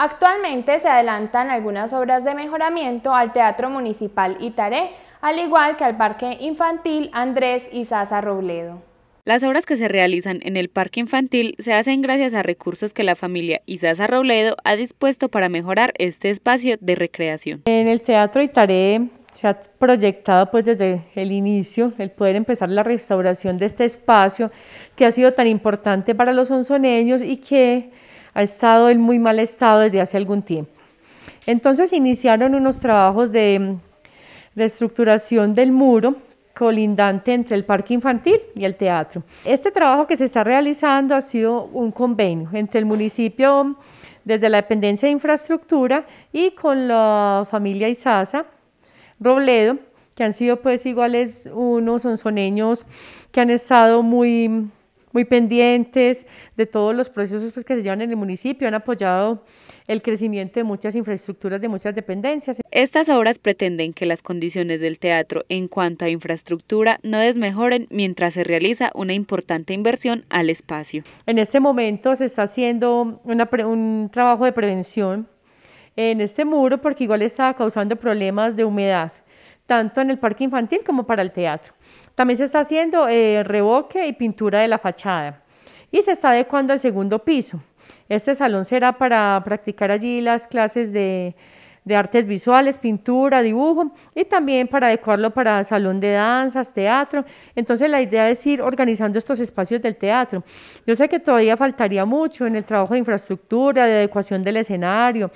Actualmente se adelantan algunas obras de mejoramiento al Teatro Municipal Itaré, al igual que al Parque Infantil Andrés Isaza Robledo. Las obras que se realizan en el parque infantil se hacen gracias a recursos que la familia Isaza Robledo ha dispuesto para mejorar este espacio de recreación. En el Teatro Itaré se ha proyectado pues desde el inicio el poder empezar la restauración de este espacio que ha sido tan importante para los onzoneños y que ha estado en muy mal estado desde hace algún tiempo. Entonces iniciaron unos trabajos de mm, reestructuración del muro colindante entre el parque infantil y el teatro. Este trabajo que se está realizando ha sido un convenio entre el municipio mm, desde la dependencia de infraestructura y con la familia Isaza Robledo, que han sido pues iguales unos sonzoneños que han estado muy mm, muy pendientes de todos los procesos pues, que se llevan en el municipio, han apoyado el crecimiento de muchas infraestructuras, de muchas dependencias. Estas obras pretenden que las condiciones del teatro en cuanto a infraestructura no desmejoren mientras se realiza una importante inversión al espacio. En este momento se está haciendo un trabajo de prevención en este muro porque igual estaba causando problemas de humedad tanto en el parque infantil como para el teatro. También se está haciendo eh, revoque y pintura de la fachada y se está adecuando el segundo piso. Este salón será para practicar allí las clases de, de artes visuales, pintura, dibujo y también para adecuarlo para salón de danzas, teatro. Entonces la idea es ir organizando estos espacios del teatro. Yo sé que todavía faltaría mucho en el trabajo de infraestructura, de adecuación del escenario,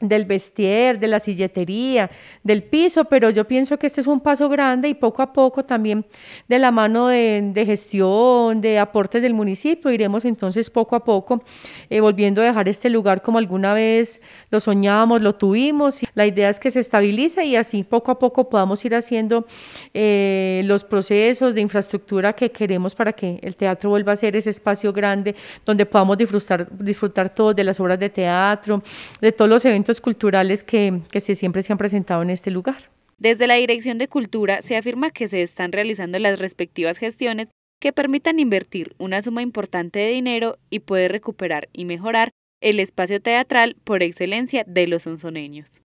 del vestier, de la silletería, del piso, pero yo pienso que este es un paso grande y poco a poco también de la mano de, gestión, de aportes del municipio, iremos entonces poco a poco eh, volviendo a dejar este lugar como alguna vez lo soñábamos, lo tuvimos. La idea es que se estabilice y así poco a poco podamos ir haciendo eh, los procesos de infraestructura que queremos para que el teatro vuelva a ser ese espacio grande donde podamos disfrutar, disfrutar todos de las obras de teatro, de todos los eventos culturales que, que siempre se han presentado en este lugar. Desde la Dirección de Cultura se afirma que se están realizando las respectivas gestiones que permitan invertir una suma importante de dinero y poder recuperar y mejorar el espacio teatral por excelencia de los sonzoneños.